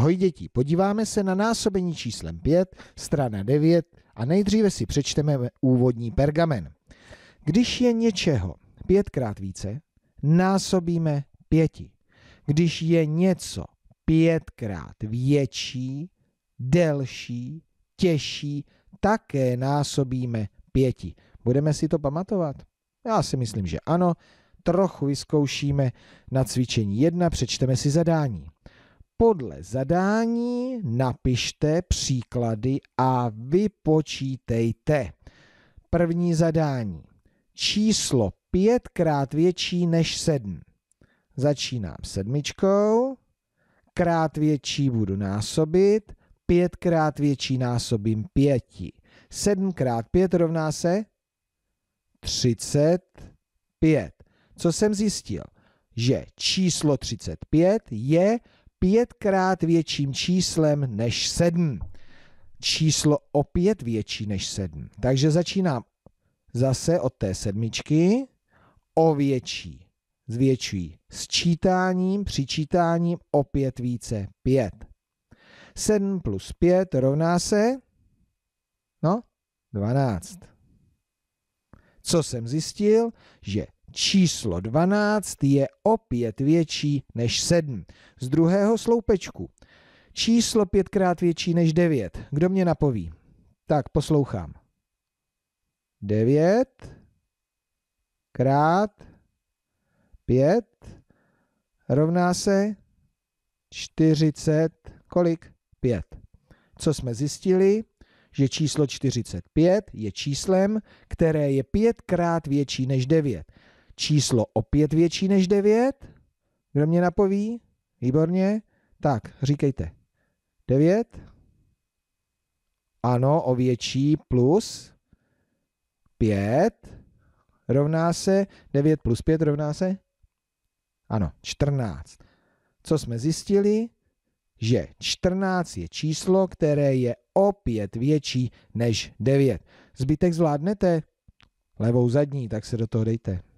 Ahoj děti, podíváme se na násobení číslem 5, strana 9 a nejdříve si přečteme úvodní pergamen. Když je něčeho pětkrát více, násobíme pěti. Když je něco pětkrát větší, delší, těžší, také násobíme pěti. Budeme si to pamatovat? Já si myslím, že ano. Trochu vyzkoušíme na cvičení 1, přečteme si zadání podle zadání napište příklady a vypočítejte. První zadání. Číslo pětkrát větší než sedm. Začínám sedmičkou. Krát větší budu násobit. Pětkrát větší násobím pěti. Sedmkrát pět rovná se 35. Co jsem zjistil? Že číslo 35 je pětkrát větším číslem než 7. Číslo opět větší než 7. Takže začínám zase od té sedmičky o větší. S čítáním, přičítáním opět více 5. 7 plus 5 rovná se, no, 12. Co jsem zjistil, že Číslo 12 je opět větší než 7. Z druhého sloupečku. Číslo pětkrát větší než 9. Kdo mě napoví? Tak poslouchám. 9 krát 5 rovná se 40. Kolik? 5. Co jsme zjistili? Že číslo 45 je číslem, které je pětkrát větší než 9 číslo opět větší než 9. Kdo mě napoví? Výborně. Tak, říkejte. 9. Ano, o větší plus 5 rovná se 9 plus 5 rovná se? Ano, 14. Co jsme zjistili? Že 14 je číslo, které je opět větší než 9. Zbytek zvládnete levou zadní, tak se do toho dejte.